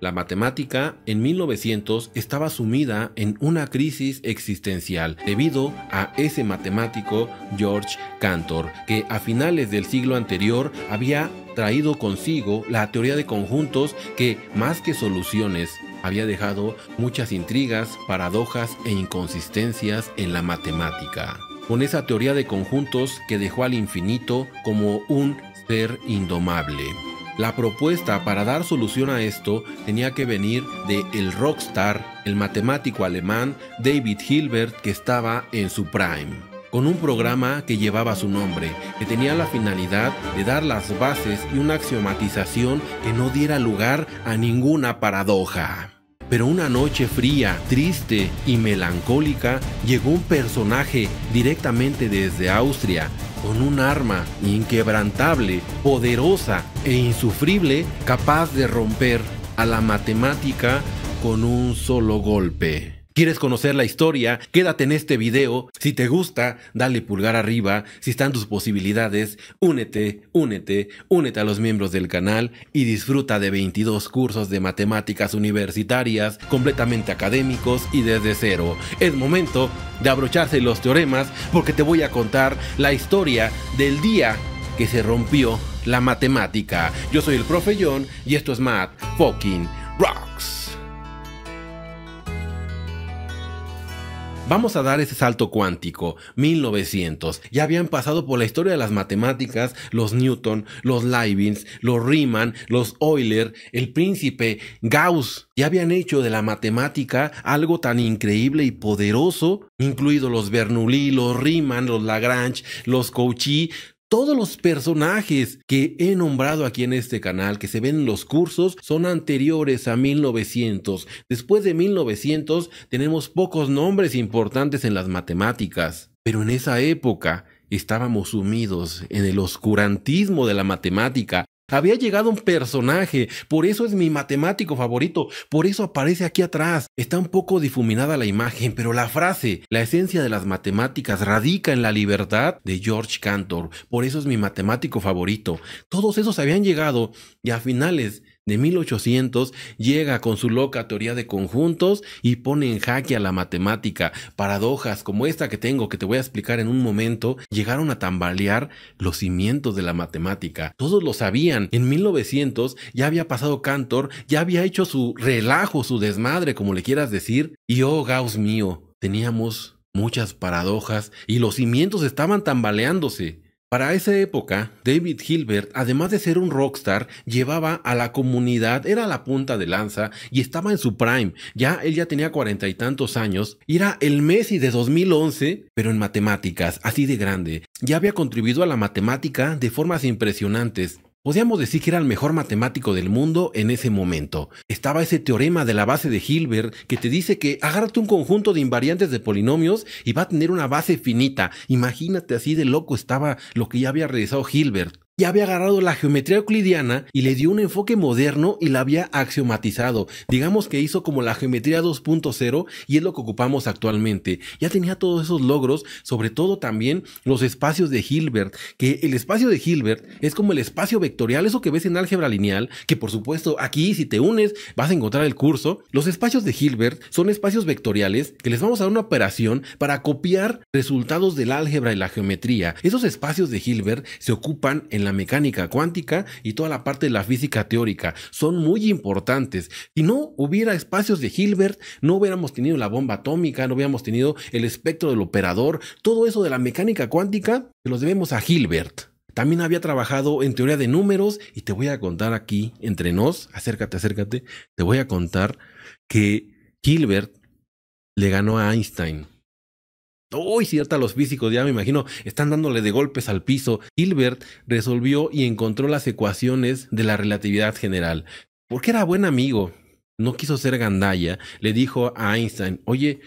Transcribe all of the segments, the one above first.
La matemática en 1900 estaba sumida en una crisis existencial debido a ese matemático George Cantor, que a finales del siglo anterior había traído consigo la teoría de conjuntos que, más que soluciones, había dejado muchas intrigas, paradojas e inconsistencias en la matemática. Con esa teoría de conjuntos que dejó al infinito como un ser indomable. La propuesta para dar solución a esto tenía que venir de el rockstar, el matemático alemán David Hilbert que estaba en su prime, con un programa que llevaba su nombre, que tenía la finalidad de dar las bases y una axiomatización que no diera lugar a ninguna paradoja. Pero una noche fría, triste y melancólica llegó un personaje directamente desde Austria con un arma inquebrantable, poderosa e insufrible capaz de romper a la matemática con un solo golpe. ¿Quieres conocer la historia? Quédate en este video. Si te gusta, dale pulgar arriba. Si están tus posibilidades, únete, únete, únete a los miembros del canal y disfruta de 22 cursos de matemáticas universitarias completamente académicos y desde cero. Es momento de abrocharse los teoremas porque te voy a contar la historia del día que se rompió la matemática. Yo soy el profe John y esto es Matt Fucking Rock. Vamos a dar ese salto cuántico, 1900. Ya habían pasado por la historia de las matemáticas los Newton, los Leibniz, los Riemann, los Euler, el príncipe, Gauss. Ya habían hecho de la matemática algo tan increíble y poderoso, incluidos los Bernoulli, los Riemann, los Lagrange, los Cauchy, todos los personajes que he nombrado aquí en este canal, que se ven en los cursos, son anteriores a 1900. Después de 1900 tenemos pocos nombres importantes en las matemáticas. Pero en esa época estábamos sumidos en el oscurantismo de la matemática había llegado un personaje, por eso es mi matemático favorito, por eso aparece aquí atrás. Está un poco difuminada la imagen, pero la frase, la esencia de las matemáticas radica en la libertad de George Cantor, por eso es mi matemático favorito. Todos esos habían llegado y a finales de 1800 llega con su loca teoría de conjuntos y pone en jaque a la matemática. Paradojas como esta que tengo, que te voy a explicar en un momento, llegaron a tambalear los cimientos de la matemática. Todos lo sabían. En 1900 ya había pasado Cantor, ya había hecho su relajo, su desmadre, como le quieras decir. Y oh, Gauss mío, teníamos muchas paradojas y los cimientos estaban tambaleándose. Para esa época, David Hilbert, además de ser un rockstar, llevaba a la comunidad, era la punta de lanza y estaba en su prime. Ya él ya tenía cuarenta y tantos años y era el Messi de 2011, pero en matemáticas, así de grande. Ya había contribuido a la matemática de formas impresionantes. Podíamos decir que era el mejor matemático del mundo en ese momento. Estaba ese teorema de la base de Hilbert que te dice que agárrate un conjunto de invariantes de polinomios y va a tener una base finita. Imagínate así de loco estaba lo que ya había realizado Hilbert ya había agarrado la geometría euclidiana y le dio un enfoque moderno y la había axiomatizado. Digamos que hizo como la geometría 2.0 y es lo que ocupamos actualmente. Ya tenía todos esos logros, sobre todo también los espacios de Hilbert, que el espacio de Hilbert es como el espacio vectorial, eso que ves en álgebra lineal, que por supuesto aquí si te unes vas a encontrar el curso. Los espacios de Hilbert son espacios vectoriales que les vamos a dar una operación para copiar resultados del álgebra y la geometría. Esos espacios de Hilbert se ocupan en la la mecánica cuántica y toda la parte de la física teórica. Son muy importantes. Si no hubiera espacios de Hilbert, no hubiéramos tenido la bomba atómica, no hubiéramos tenido el espectro del operador. Todo eso de la mecánica cuántica se los debemos a Hilbert. También había trabajado en teoría de números y te voy a contar aquí, entre nos, acércate, acércate, te voy a contar que Hilbert le ganó a Einstein Uy, cierta, los físicos, ya me imagino, están dándole de golpes al piso. Hilbert resolvió y encontró las ecuaciones de la relatividad general. Porque era buen amigo, no quiso ser gandalla, le dijo a Einstein, oye,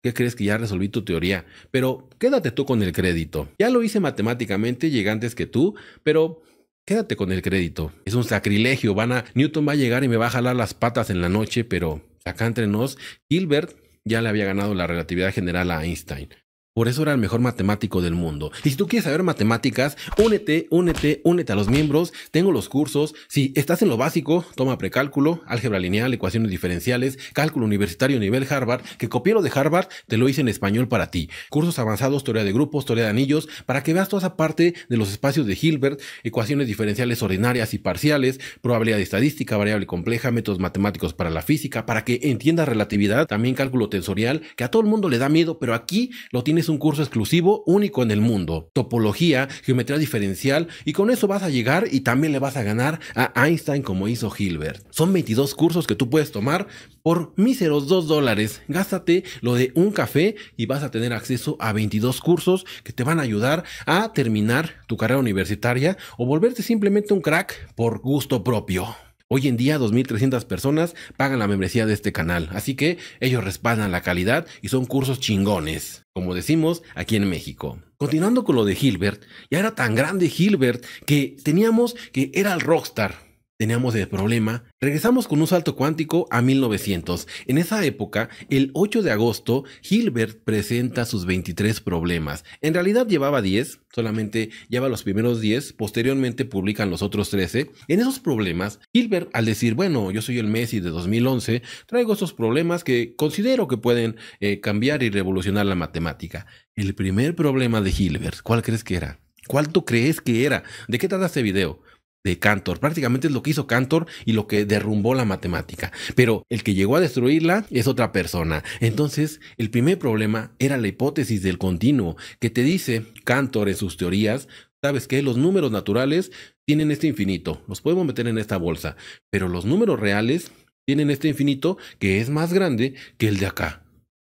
¿qué crees que ya resolví tu teoría? Pero quédate tú con el crédito. Ya lo hice matemáticamente, llegué antes que tú, pero quédate con el crédito. Es un sacrilegio, van a... Newton va a llegar y me va a jalar las patas en la noche, pero acá entre nos, Hilbert ya le había ganado la relatividad general a Einstein. Por eso era el mejor matemático del mundo. Y si tú quieres saber matemáticas, únete, únete, únete a los miembros. Tengo los cursos. Si estás en lo básico, toma precálculo, álgebra lineal, ecuaciones diferenciales, cálculo universitario nivel Harvard, que copié lo de Harvard, te lo hice en español para ti. Cursos avanzados, teoría de grupos, teoría de anillos, para que veas toda esa parte de los espacios de Hilbert, ecuaciones diferenciales ordinarias y parciales, probabilidad estadística, variable compleja, métodos matemáticos para la física, para que entiendas relatividad, también cálculo tensorial, que a todo el mundo le da miedo, pero aquí lo tienes un curso exclusivo único en el mundo, topología, geometría diferencial, y con eso vas a llegar y también le vas a ganar a Einstein como hizo Hilbert. Son 22 cursos que tú puedes tomar por míseros 2 dólares. Gástate lo de un café y vas a tener acceso a 22 cursos que te van a ayudar a terminar tu carrera universitaria o volverte simplemente un crack por gusto propio. Hoy en día 2.300 personas pagan la membresía de este canal, así que ellos respaldan la calidad y son cursos chingones, como decimos aquí en México. Continuando con lo de Hilbert, ya era tan grande Hilbert que teníamos que era el rockstar, teníamos el problema, regresamos con un salto cuántico a 1900. En esa época, el 8 de agosto, Hilbert presenta sus 23 problemas. En realidad llevaba 10, solamente lleva los primeros 10, posteriormente publican los otros 13. En esos problemas, Hilbert al decir, bueno, yo soy el Messi de 2011, traigo esos problemas que considero que pueden eh, cambiar y revolucionar la matemática. El primer problema de Hilbert, ¿cuál crees que era? ¿Cuál tú crees que era? ¿De qué trata este video? de Cantor. Prácticamente es lo que hizo Cantor y lo que derrumbó la matemática. Pero el que llegó a destruirla es otra persona. Entonces, el primer problema era la hipótesis del continuo, que te dice Cantor en sus teorías, sabes que los números naturales tienen este infinito, los podemos meter en esta bolsa, pero los números reales tienen este infinito que es más grande que el de acá.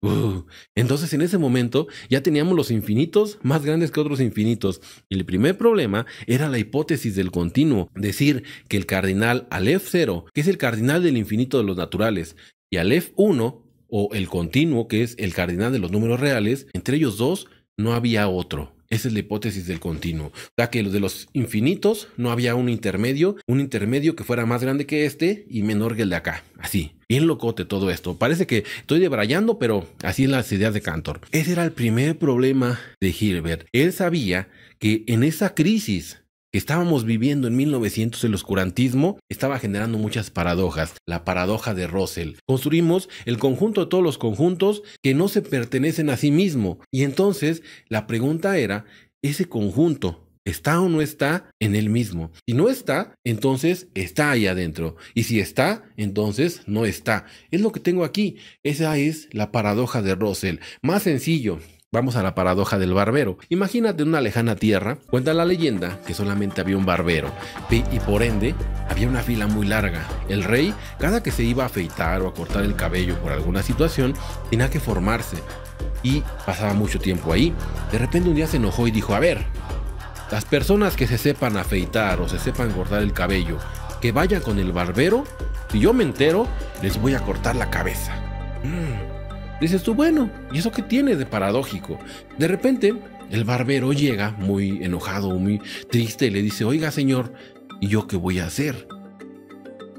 Uh, entonces en ese momento ya teníamos los infinitos más grandes que otros infinitos. Y el primer problema era la hipótesis del continuo, decir que el cardinal Aleph 0, que es el cardinal del infinito de los naturales, y Aleph 1, o el continuo, que es el cardinal de los números reales, entre ellos dos no había otro. Esa es la hipótesis del continuo. ya que que de los infinitos no había un intermedio, un intermedio que fuera más grande que este y menor que el de acá. Así. Bien locote todo esto. Parece que estoy debrayando, pero así es las ideas de Cantor. Ese era el primer problema de Hilbert. Él sabía que en esa crisis que estábamos viviendo en 1900 el oscurantismo estaba generando muchas paradojas, la paradoja de Russell. Construimos el conjunto de todos los conjuntos que no se pertenecen a sí mismo. Y entonces la pregunta era, ese conjunto está o no está en él mismo. Si no está, entonces está ahí adentro. Y si está, entonces no está. Es lo que tengo aquí. Esa es la paradoja de Russell. Más sencillo, Vamos a la paradoja del barbero. Imagínate una lejana tierra, cuenta la leyenda que solamente había un barbero y por ende había una fila muy larga. El rey, cada que se iba a afeitar o a cortar el cabello por alguna situación, tenía que formarse y pasaba mucho tiempo ahí. De repente un día se enojó y dijo, a ver, las personas que se sepan afeitar o se sepan cortar el cabello, que vayan con el barbero, si yo me entero, les voy a cortar la cabeza. Mm. Dices tú, bueno, ¿y eso qué tiene de paradójico? De repente, el barbero llega muy enojado, muy triste, y le dice, oiga señor, ¿y yo qué voy a hacer?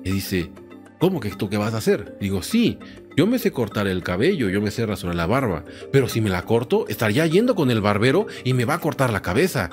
Y dice, ¿cómo que tú qué vas a hacer? Digo, sí, yo me sé cortar el cabello, yo me sé rasurar la barba, pero si me la corto, estaría yendo con el barbero y me va a cortar la cabeza.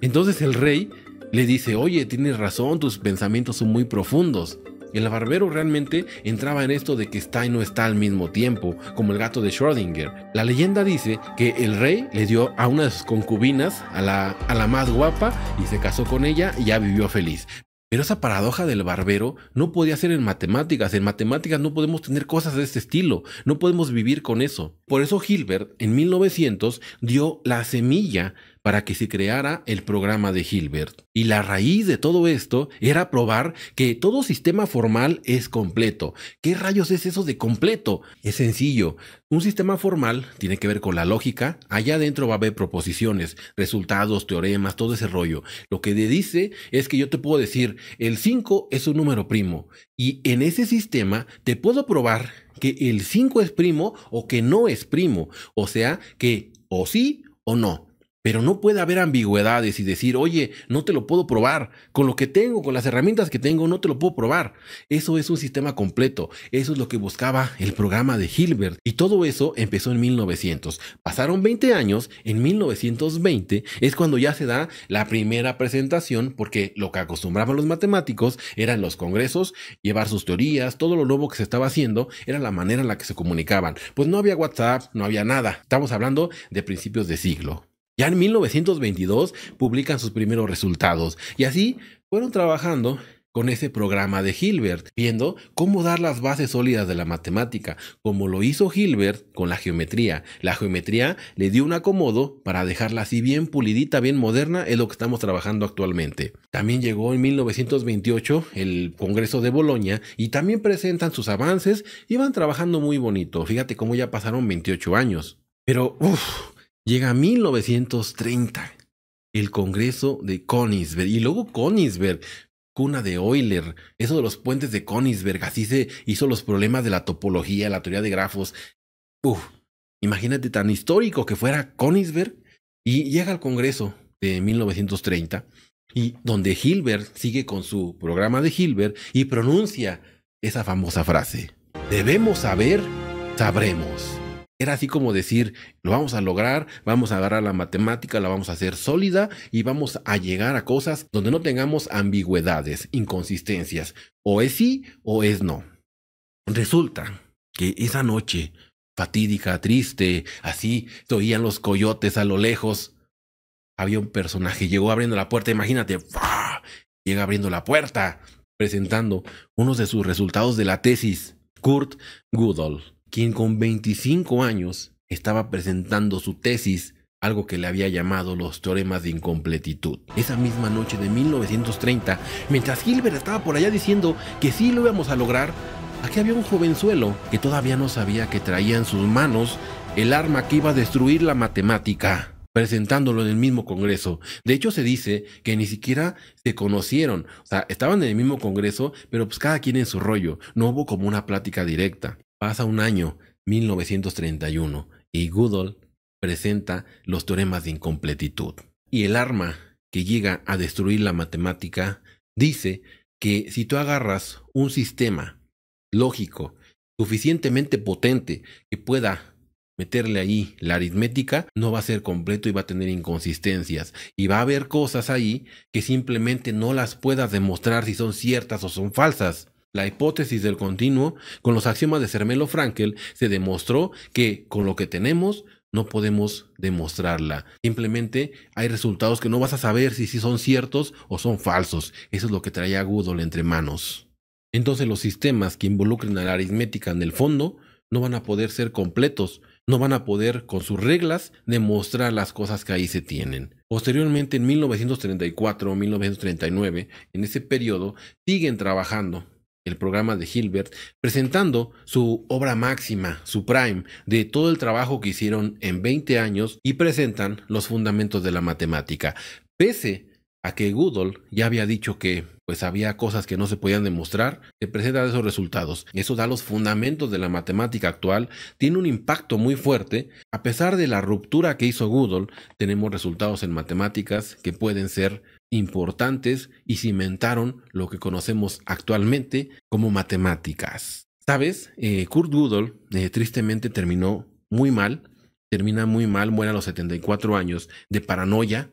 Entonces el rey le dice, oye, tienes razón, tus pensamientos son muy profundos. El barbero realmente entraba en esto de que está y no está al mismo tiempo, como el gato de Schrödinger. La leyenda dice que el rey le dio a una de sus concubinas, a la, a la más guapa, y se casó con ella y ya vivió feliz. Pero esa paradoja del barbero no podía ser en matemáticas. En matemáticas no podemos tener cosas de este estilo. No podemos vivir con eso. Por eso Hilbert en 1900 dio la semilla para que se creara el programa de Hilbert. Y la raíz de todo esto era probar que todo sistema formal es completo. ¿Qué rayos es eso de completo? Es sencillo. Un sistema formal tiene que ver con la lógica. Allá adentro va a haber proposiciones, resultados, teoremas, todo ese rollo. Lo que te dice es que yo te puedo decir, el 5 es un número primo. Y en ese sistema te puedo probar que el 5 es primo o que no es primo. O sea, que o sí o no. Pero no puede haber ambigüedades y decir, oye, no te lo puedo probar. Con lo que tengo, con las herramientas que tengo, no te lo puedo probar. Eso es un sistema completo. Eso es lo que buscaba el programa de Hilbert. Y todo eso empezó en 1900. Pasaron 20 años. En 1920 es cuando ya se da la primera presentación, porque lo que acostumbraban los matemáticos eran los congresos, llevar sus teorías, todo lo nuevo que se estaba haciendo, era la manera en la que se comunicaban. Pues no había WhatsApp, no había nada. Estamos hablando de principios de siglo. Ya en 1922 publican sus primeros resultados y así fueron trabajando con ese programa de Hilbert, viendo cómo dar las bases sólidas de la matemática, como lo hizo Hilbert con la geometría. La geometría le dio un acomodo para dejarla así bien pulidita, bien moderna, es lo que estamos trabajando actualmente. También llegó en 1928 el Congreso de Bolonia y también presentan sus avances y van trabajando muy bonito. Fíjate cómo ya pasaron 28 años. Pero, uff, llega a 1930 el Congreso de Königsberg y luego Königsberg, cuna de Euler, eso de los puentes de Königsberg, así se hizo los problemas de la topología, la teoría de grafos. Uf, imagínate tan histórico que fuera Königsberg y llega al Congreso de 1930 y donde Hilbert sigue con su programa de Hilbert y pronuncia esa famosa frase, debemos saber, sabremos. Era así como decir, lo vamos a lograr, vamos a agarrar la matemática, la vamos a hacer sólida y vamos a llegar a cosas donde no tengamos ambigüedades, inconsistencias. O es sí o es no. Resulta que esa noche, fatídica, triste, así, se oían los coyotes a lo lejos. Había un personaje, llegó abriendo la puerta, imagínate, llega abriendo la puerta, presentando unos de sus resultados de la tesis, Kurt Goodall quien con 25 años estaba presentando su tesis, algo que le había llamado los teoremas de incompletitud. Esa misma noche de 1930, mientras Gilbert estaba por allá diciendo que sí lo íbamos a lograr, aquí había un jovenzuelo que todavía no sabía que traía en sus manos el arma que iba a destruir la matemática presentándolo en el mismo Congreso. De hecho, se dice que ni siquiera se conocieron. O sea, estaban en el mismo Congreso, pero pues cada quien en su rollo. No hubo como una plática directa. Pasa un año, 1931, y Goodall presenta los teoremas de incompletitud. Y el arma que llega a destruir la matemática dice que si tú agarras un sistema lógico suficientemente potente que pueda meterle ahí la aritmética, no va a ser completo y va a tener inconsistencias. Y va a haber cosas ahí que simplemente no las puedas demostrar si son ciertas o son falsas la hipótesis del continuo, con los axiomas de Sermelo-Frankel, se demostró que con lo que tenemos no podemos demostrarla. Simplemente hay resultados que no vas a saber si, son ciertos o son falsos. Eso es lo que trae a entre manos. Entonces los sistemas que involucren a la aritmética en el fondo no van a poder ser completos, no van a poder con sus reglas demostrar las cosas que ahí se tienen. Posteriormente en 1934 o 1939, en ese periodo, siguen trabajando el programa de Hilbert, presentando su obra máxima, su prime, de todo el trabajo que hicieron en 20 años y presentan los fundamentos de la matemática. Pese a que Goodall ya había dicho que pues había cosas que no se podían demostrar, se presentan esos resultados. Eso da los fundamentos de la matemática actual, tiene un impacto muy fuerte. A pesar de la ruptura que hizo Goodall, tenemos resultados en matemáticas que pueden ser importantes y cimentaron lo que conocemos actualmente como matemáticas. Sabes, eh, Kurt Gödel eh, tristemente terminó muy mal, termina muy mal, muere a los 74 años de paranoia.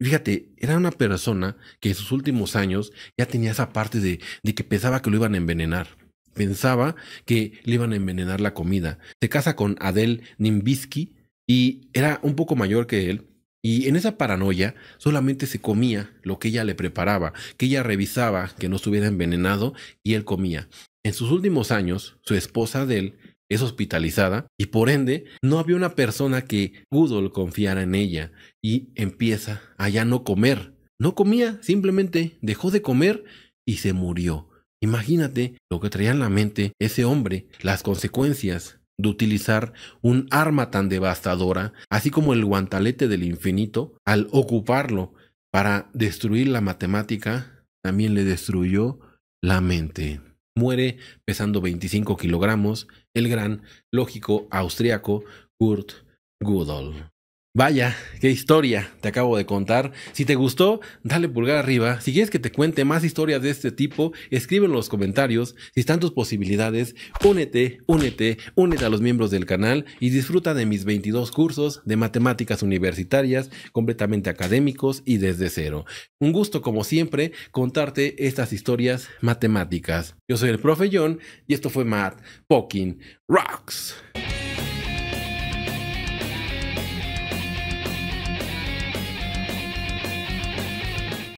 Fíjate, era una persona que en sus últimos años ya tenía esa parte de, de que pensaba que lo iban a envenenar. Pensaba que le iban a envenenar la comida. Se casa con Adele Nimbisky y era un poco mayor que él, y en esa paranoia solamente se comía lo que ella le preparaba, que ella revisaba que no estuviera envenenado y él comía. En sus últimos años, su esposa de es hospitalizada y por ende no había una persona que pudo confiar en ella y empieza a ya no comer. No comía, simplemente dejó de comer y se murió. Imagínate lo que traía en la mente ese hombre, las consecuencias de utilizar un arma tan devastadora, así como el guantalete del infinito, al ocuparlo para destruir la matemática, también le destruyó la mente. Muere pesando 25 kilogramos el gran lógico austriaco Kurt Gödel. Vaya, qué historia te acabo de contar. Si te gustó, dale pulgar arriba. Si quieres que te cuente más historias de este tipo, escribe en los comentarios. Si están tus posibilidades, únete, únete, únete a los miembros del canal y disfruta de mis 22 cursos de matemáticas universitarias completamente académicos y desde cero. Un gusto, como siempre, contarte estas historias matemáticas. Yo soy el profe John y esto fue Matt Poking Rocks.